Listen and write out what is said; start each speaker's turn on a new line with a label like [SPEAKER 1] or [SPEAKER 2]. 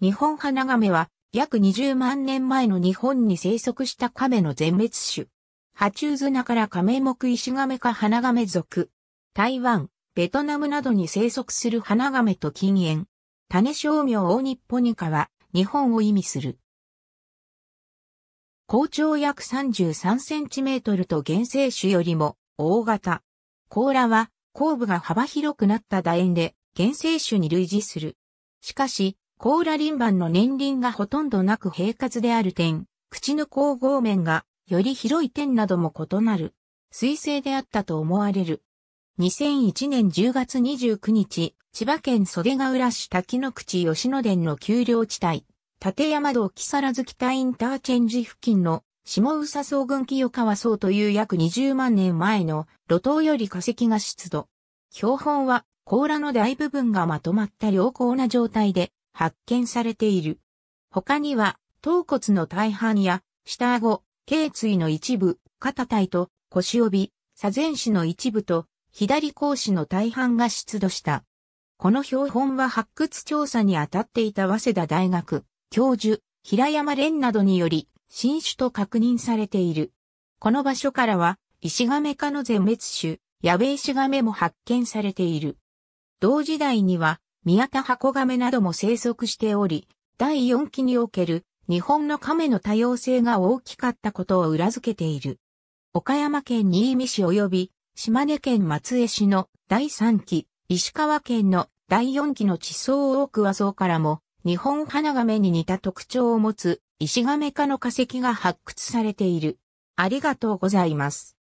[SPEAKER 1] 日本花亀は約20万年前の日本に生息した亀の全滅種。爬虫砂から亀目石亀か花亀属。台湾、ベトナムなどに生息する花亀と近縁。種商名大日本ニカは日本を意味する。高長約33センチメートルと原生種よりも大型。甲羅は後部が幅広くなった楕円で原生種に類似する。しかし、甲羅輪板の年輪がほとんどなく平滑である点、口の交合面がより広い点なども異なる、水星であったと思われる。2001年10月29日、千葉県袖ヶ浦市滝の口吉野殿の丘陵地帯、立山道木更津北インターチェンジ付近の下宇佐総軍清川総という約20万年前の路頭より化石が出土。標本は甲羅の大部分がまとまった良好な状態で発見されている。他には、頭骨の大半や、下顎、頸椎の一部、肩体と腰帯、左前肢の一部と、左甲子の大半が出土した。この標本は発掘調査に当たっていた早稲田大学、教授、平山蓮などにより、新種と確認されている。この場所からは、石亀科の全滅種、ヤベイシガメも発見されている。同時代には、宮田箱亀なども生息しており、第4期における日本の亀の多様性が大きかったことを裏付けている。岡山県新見市及び島根県松江市の第3期、石川県の第4期の地層多く和層からも日本花亀に似た特徴を持つ石亀科の化石が発掘されている。ありがとうございます。